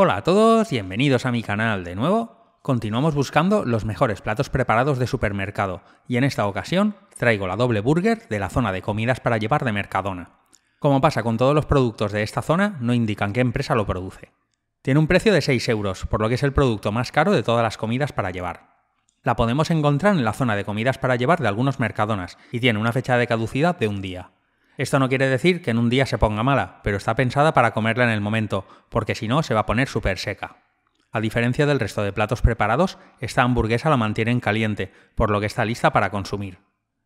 Hola a todos, bienvenidos a mi canal de nuevo. Continuamos buscando los mejores platos preparados de supermercado y en esta ocasión traigo la doble burger de la zona de comidas para llevar de Mercadona. Como pasa con todos los productos de esta zona, no indican qué empresa lo produce. Tiene un precio de 6 euros, por lo que es el producto más caro de todas las comidas para llevar. La podemos encontrar en la zona de comidas para llevar de algunos mercadonas y tiene una fecha de caducidad de un día. Esto no quiere decir que en un día se ponga mala, pero está pensada para comerla en el momento, porque si no se va a poner súper seca. A diferencia del resto de platos preparados, esta hamburguesa la mantienen caliente, por lo que está lista para consumir.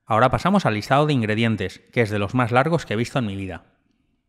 Ahora pasamos al listado de ingredientes, que es de los más largos que he visto en mi vida.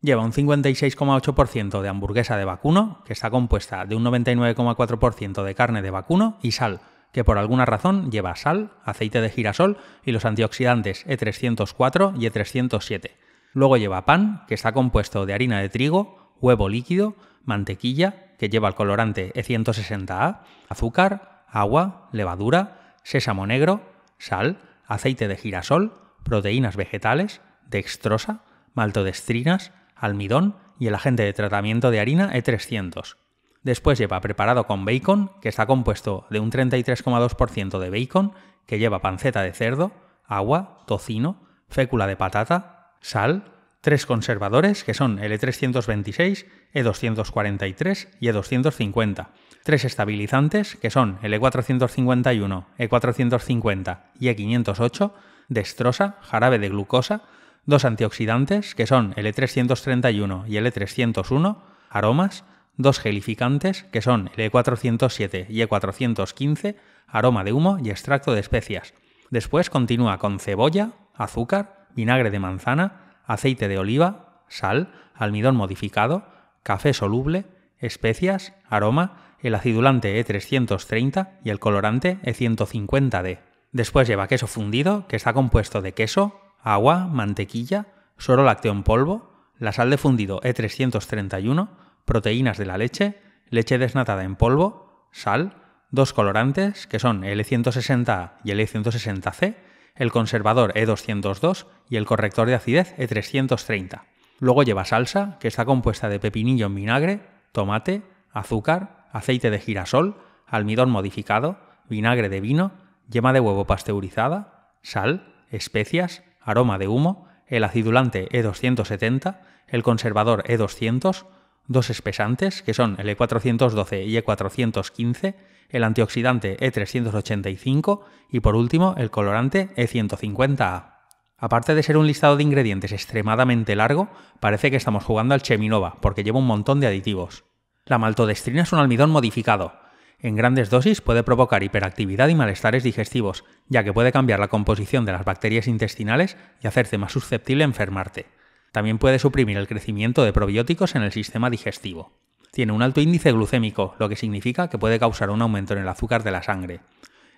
Lleva un 56,8% de hamburguesa de vacuno, que está compuesta de un 99,4% de carne de vacuno y sal, que por alguna razón lleva sal, aceite de girasol y los antioxidantes E304 y E307, Luego lleva pan, que está compuesto de harina de trigo, huevo líquido, mantequilla, que lleva el colorante E160A, azúcar, agua, levadura, sésamo negro, sal, aceite de girasol, proteínas vegetales, dextrosa, maltodestrinas, almidón y el agente de tratamiento de harina E300. Después lleva preparado con bacon, que está compuesto de un 33,2% de bacon, que lleva panceta de cerdo, agua, tocino, fécula de patata, sal tres conservadores que son L326, E243 y E250, e tres estabilizantes que son L451, E450 y E508, e destrosa, jarabe de glucosa, dos antioxidantes que son L331 y L301, aromas, dos gelificantes que son L407 y E415, aroma de humo y extracto de especias. Después continúa con cebolla, azúcar, vinagre de manzana, aceite de oliva, sal, almidón modificado, café soluble, especias, aroma, el acidulante E330 y el colorante E150D. Después lleva queso fundido, que está compuesto de queso, agua, mantequilla, suero lácteo en polvo, la sal de fundido E331, proteínas de la leche, leche desnatada en polvo, sal, dos colorantes, que son el E160A y el E160C, el conservador E202 y el corrector de acidez E330. Luego lleva salsa, que está compuesta de pepinillo en vinagre, tomate, azúcar, aceite de girasol, almidón modificado, vinagre de vino, yema de huevo pasteurizada, sal, especias, aroma de humo, el acidulante E270, el conservador E200, dos espesantes, que son el E412 y E415, el antioxidante E385 y por último el colorante E150A. Aparte de ser un listado de ingredientes extremadamente largo, parece que estamos jugando al Cheminova porque lleva un montón de aditivos. La maltodestrina es un almidón modificado. En grandes dosis puede provocar hiperactividad y malestares digestivos, ya que puede cambiar la composición de las bacterias intestinales y hacerte más susceptible a enfermarte. También puede suprimir el crecimiento de probióticos en el sistema digestivo. Tiene un alto índice glucémico, lo que significa que puede causar un aumento en el azúcar de la sangre.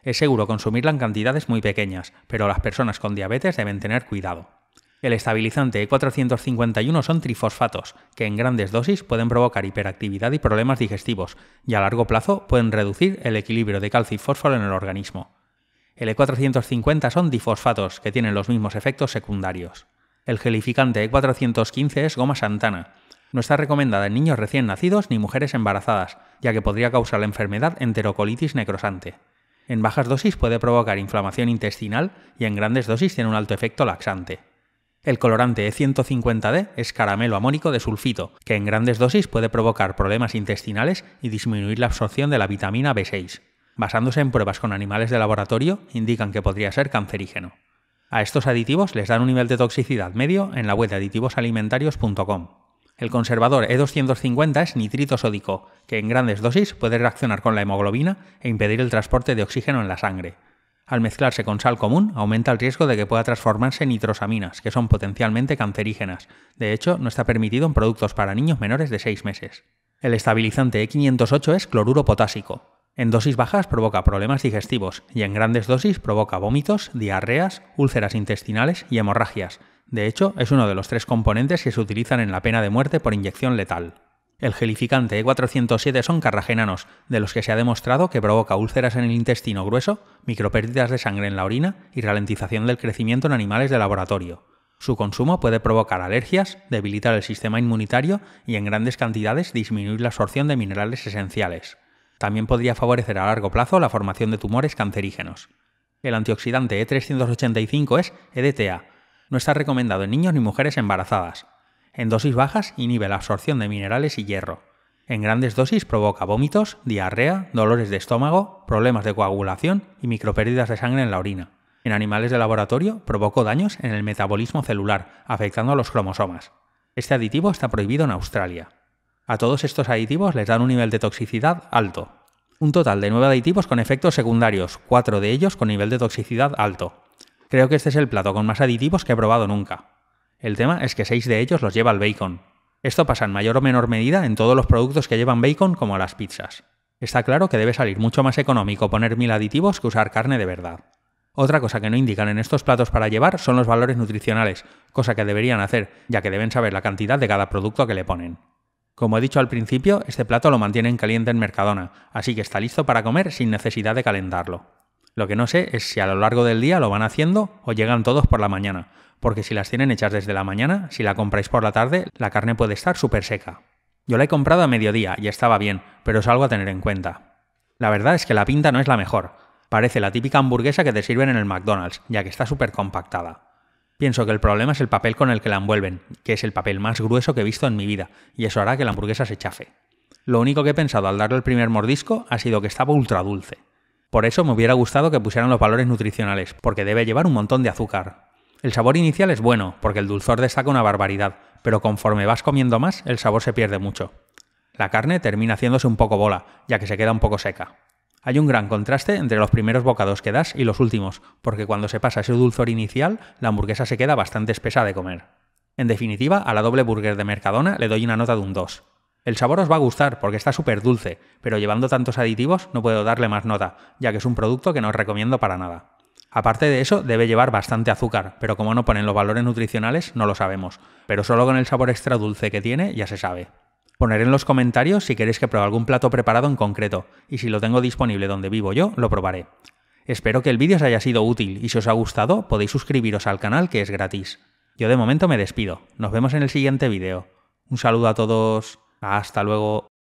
Es seguro consumirla en cantidades muy pequeñas, pero las personas con diabetes deben tener cuidado. El estabilizante E451 son trifosfatos, que en grandes dosis pueden provocar hiperactividad y problemas digestivos, y a largo plazo pueden reducir el equilibrio de calcio y fósforo en el organismo. El E450 son difosfatos, que tienen los mismos efectos secundarios. El gelificante E415 es goma santana, no está recomendada en niños recién nacidos ni mujeres embarazadas, ya que podría causar la enfermedad enterocolitis necrosante. En bajas dosis puede provocar inflamación intestinal y en grandes dosis tiene un alto efecto laxante. El colorante E150D es caramelo amónico de sulfito, que en grandes dosis puede provocar problemas intestinales y disminuir la absorción de la vitamina B6. Basándose en pruebas con animales de laboratorio, indican que podría ser cancerígeno. A estos aditivos les dan un nivel de toxicidad medio en la web de aditivosalimentarios.com. El conservador E250 es nitrito sódico, que en grandes dosis puede reaccionar con la hemoglobina e impedir el transporte de oxígeno en la sangre. Al mezclarse con sal común, aumenta el riesgo de que pueda transformarse en nitrosaminas, que son potencialmente cancerígenas. De hecho, no está permitido en productos para niños menores de 6 meses. El estabilizante E508 es cloruro potásico. En dosis bajas provoca problemas digestivos y en grandes dosis provoca vómitos, diarreas, úlceras intestinales y hemorragias, de hecho, es uno de los tres componentes que se utilizan en la pena de muerte por inyección letal. El gelificante E407 son carragenanos, de los que se ha demostrado que provoca úlceras en el intestino grueso, micropérdidas de sangre en la orina y ralentización del crecimiento en animales de laboratorio. Su consumo puede provocar alergias, debilitar el sistema inmunitario y en grandes cantidades disminuir la absorción de minerales esenciales. También podría favorecer a largo plazo la formación de tumores cancerígenos. El antioxidante E385 es EDTA, no está recomendado en niños ni mujeres embarazadas. En dosis bajas inhibe la absorción de minerales y hierro. En grandes dosis provoca vómitos, diarrea, dolores de estómago, problemas de coagulación y micropérdidas de sangre en la orina. En animales de laboratorio provocó daños en el metabolismo celular, afectando a los cromosomas. Este aditivo está prohibido en Australia. A todos estos aditivos les dan un nivel de toxicidad alto. Un total de nueve aditivos con efectos secundarios, cuatro de ellos con nivel de toxicidad alto. Creo que este es el plato con más aditivos que he probado nunca. El tema es que seis de ellos los lleva el bacon. Esto pasa en mayor o menor medida en todos los productos que llevan bacon como las pizzas. Está claro que debe salir mucho más económico poner mil aditivos que usar carne de verdad. Otra cosa que no indican en estos platos para llevar son los valores nutricionales, cosa que deberían hacer, ya que deben saber la cantidad de cada producto que le ponen. Como he dicho al principio, este plato lo mantienen caliente en Mercadona, así que está listo para comer sin necesidad de calentarlo. Lo que no sé es si a lo largo del día lo van haciendo o llegan todos por la mañana, porque si las tienen hechas desde la mañana, si la compráis por la tarde, la carne puede estar súper seca. Yo la he comprado a mediodía y estaba bien, pero es algo a tener en cuenta. La verdad es que la pinta no es la mejor. Parece la típica hamburguesa que te sirven en el McDonald's, ya que está súper compactada. Pienso que el problema es el papel con el que la envuelven, que es el papel más grueso que he visto en mi vida, y eso hará que la hamburguesa se chafe. Lo único que he pensado al darle el primer mordisco ha sido que estaba ultra dulce. Por eso me hubiera gustado que pusieran los valores nutricionales, porque debe llevar un montón de azúcar. El sabor inicial es bueno, porque el dulzor destaca una barbaridad, pero conforme vas comiendo más, el sabor se pierde mucho. La carne termina haciéndose un poco bola, ya que se queda un poco seca. Hay un gran contraste entre los primeros bocados que das y los últimos, porque cuando se pasa ese dulzor inicial, la hamburguesa se queda bastante espesa de comer. En definitiva, a la doble burger de Mercadona le doy una nota de un 2. El sabor os va a gustar porque está súper dulce, pero llevando tantos aditivos no puedo darle más nota, ya que es un producto que no os recomiendo para nada. Aparte de eso, debe llevar bastante azúcar, pero como no ponen los valores nutricionales, no lo sabemos. Pero solo con el sabor extra dulce que tiene, ya se sabe. Poner en los comentarios si queréis que pruebe algún plato preparado en concreto, y si lo tengo disponible donde vivo yo, lo probaré. Espero que el vídeo os haya sido útil, y si os ha gustado, podéis suscribiros al canal que es gratis. Yo de momento me despido, nos vemos en el siguiente vídeo. Un saludo a todos. Hasta luego.